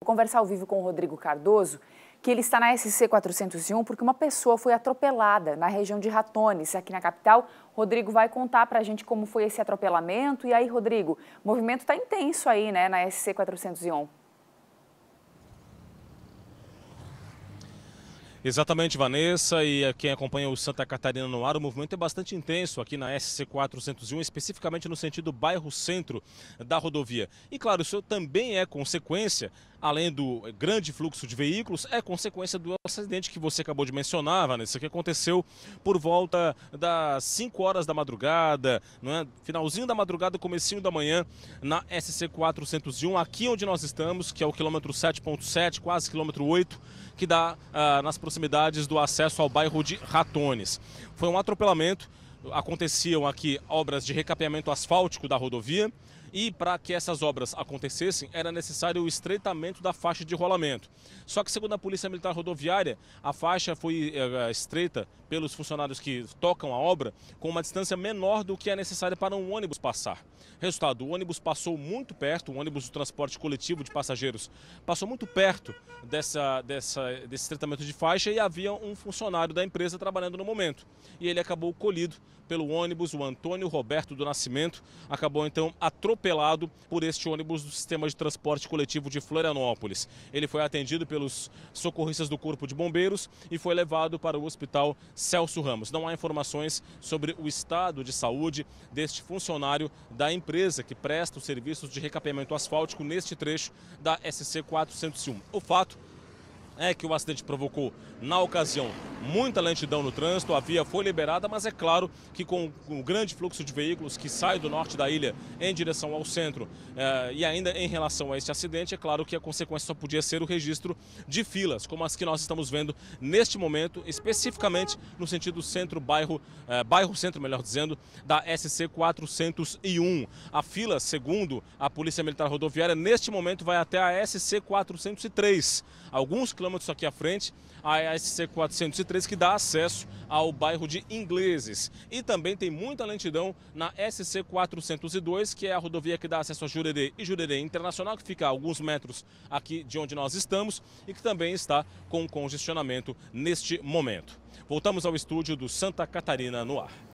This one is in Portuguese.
Vou conversar ao vivo com o Rodrigo Cardoso, que ele está na SC 401 porque uma pessoa foi atropelada na região de Ratones, aqui na capital. Rodrigo vai contar para a gente como foi esse atropelamento. E aí, Rodrigo, o movimento está intenso aí, né, na SC 401. Exatamente, Vanessa, e quem acompanha o Santa Catarina no ar, o movimento é bastante intenso aqui na SC401, especificamente no sentido bairro-centro da rodovia. E claro, isso também é consequência além do grande fluxo de veículos, é consequência do acidente que você acabou de mencionar, Vanessa, que aconteceu por volta das 5 horas da madrugada, é? finalzinho da madrugada, comecinho da manhã, na SC 401, aqui onde nós estamos, que é o quilômetro 7.7, quase quilômetro 8, que dá ah, nas proximidades do acesso ao bairro de Ratones. Foi um atropelamento, aconteciam aqui obras de recapeamento asfáltico da rodovia, e para que essas obras acontecessem, era necessário o estreitamento da faixa de rolamento. Só que, segundo a Polícia Militar Rodoviária, a faixa foi eh, eh, estreita pelos funcionários que tocam a obra com uma distância menor do que é necessária para um ônibus passar. Resultado, o ônibus passou muito perto, o ônibus do transporte coletivo de passageiros passou muito perto dessa, dessa, desse estreitamento de faixa e havia um funcionário da empresa trabalhando no momento. E ele acabou colhido pelo ônibus, o Antônio Roberto do Nascimento, acabou então atropelando atropelado por este ônibus do sistema de transporte coletivo de Florianópolis. Ele foi atendido pelos socorristas do Corpo de Bombeiros e foi levado para o Hospital Celso Ramos. Não há informações sobre o estado de saúde deste funcionário da empresa que presta os serviços de recapeamento asfáltico neste trecho da SC 401. O fato é que o acidente provocou, na ocasião, muita lentidão no trânsito, a via foi liberada, mas é claro que com o grande fluxo de veículos que sai do norte da ilha em direção ao centro eh, e ainda em relação a este acidente, é claro que a consequência só podia ser o registro de filas, como as que nós estamos vendo neste momento, especificamente no sentido centro-bairro, eh, bairro-centro, melhor dizendo, da SC 401. A fila, segundo a Polícia Militar Rodoviária, neste momento vai até a SC 403. Alguns quilômetros aqui à frente, a SC 403 que dá acesso ao bairro de Ingleses. E também tem muita lentidão na SC 402, que é a rodovia que dá acesso a Jurerê e Jurerê Internacional, que fica a alguns metros aqui de onde nós estamos e que também está com congestionamento neste momento. Voltamos ao estúdio do Santa Catarina no ar.